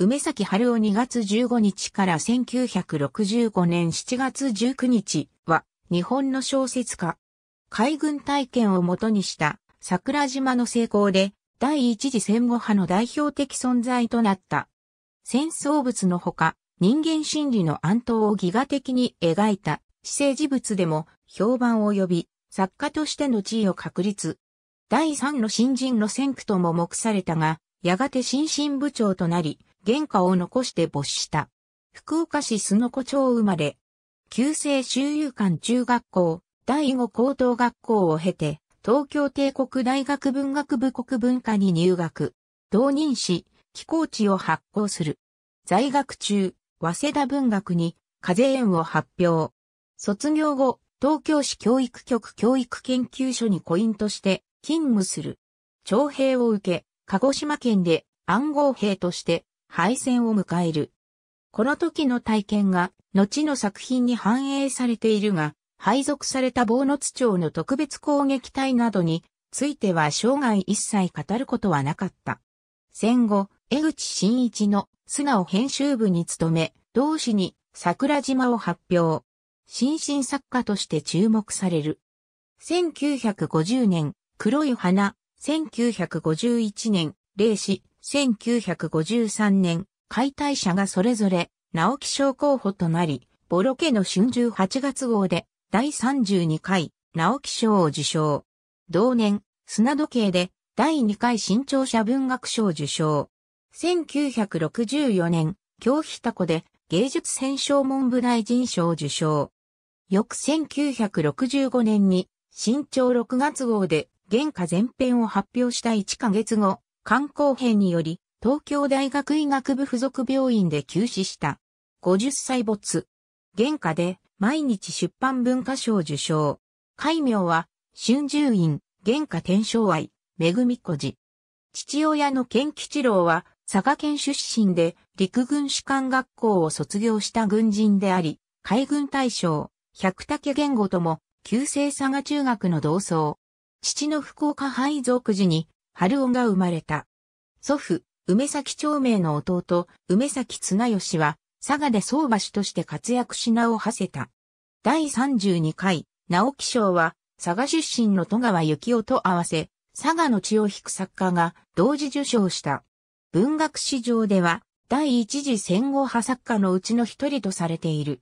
梅崎春夫2月15日から1965年7月19日は日本の小説家。海軍体験をもとにした桜島の成功で第一次戦後派の代表的存在となった。戦争物のほか人間心理の暗闘をギガ的に描いた私生事物でも評判を呼び作家としての地位を確立。第三の新人の先駆とも目されたが、やがて新進部長となり、原価を残して没した。福岡市須野湖町生まれ、旧制周遊館中学校、第五高等学校を経て、東京帝国大学文学部国文科に入学、同任し、寄港地を発行する。在学中、早稲田文学に課税園を発表。卒業後、東京市教育局教育研究所にコインとして勤務する。徴兵を受け、鹿児島県で暗号兵として敗戦を迎える。この時の体験が、後の作品に反映されているが、配属された坊津町の特別攻撃隊などについては生涯一切語ることはなかった。戦後、江口真一の素顔編集部に勤め、同誌に桜島を発表。新進作家として注目される。1950年、黒い花、1951年、霊視、1953年、解体者がそれぞれ、直木賞候補となり、ボロケの春秋8月号で、第32回、直木賞を受賞。同年、砂時計で、第2回新潮社文学賞受賞。1964年、京日たこで、芸術選奨文部大臣賞受賞。翌1965年に、新潮6月号で、原価全編を発表した1ヶ月後、肝硬変により、東京大学医学部附属病院で急死した。50歳没。現下で毎日出版文化賞受賞。戒名は、春秋院、現下天正愛、めぐみこじ。父親の健吉郎は、佐賀県出身で陸軍士官学校を卒業した軍人であり、海軍大将、百武言語とも、旧制佐賀中学の同窓。父の福岡配属時に春尾が生まれた。祖父、梅崎長明の弟、梅崎綱吉は、佐賀で総橋として活躍し名を馳せた。第32回、直木賞は、佐賀出身の戸川幸雄と合わせ、佐賀の血を引く作家が同時受賞した。文学史上では、第一次戦後派作家のうちの一人とされている。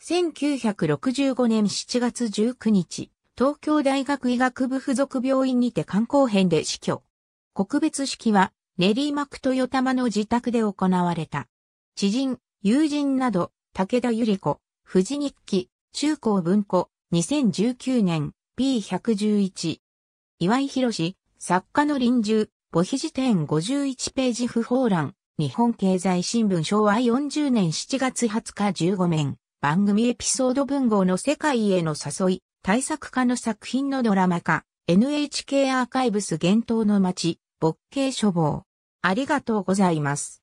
1965年7月19日、東京大学医学部附属病院にて肝硬変で死去。告別式は練馬区豊玉の自宅で行われた。知人、友人など、武田由里子、富士日記、中高文庫、2019年、P111。岩井博史、作家の臨終、母肘辞典51ページ不法欄、日本経済新聞昭和40年7月20日15面、番組エピソード文豪の世界への誘い、対策家の作品のドラマ化、NHK アーカイブス幻冬の街、勃景書房。ありがとうございます。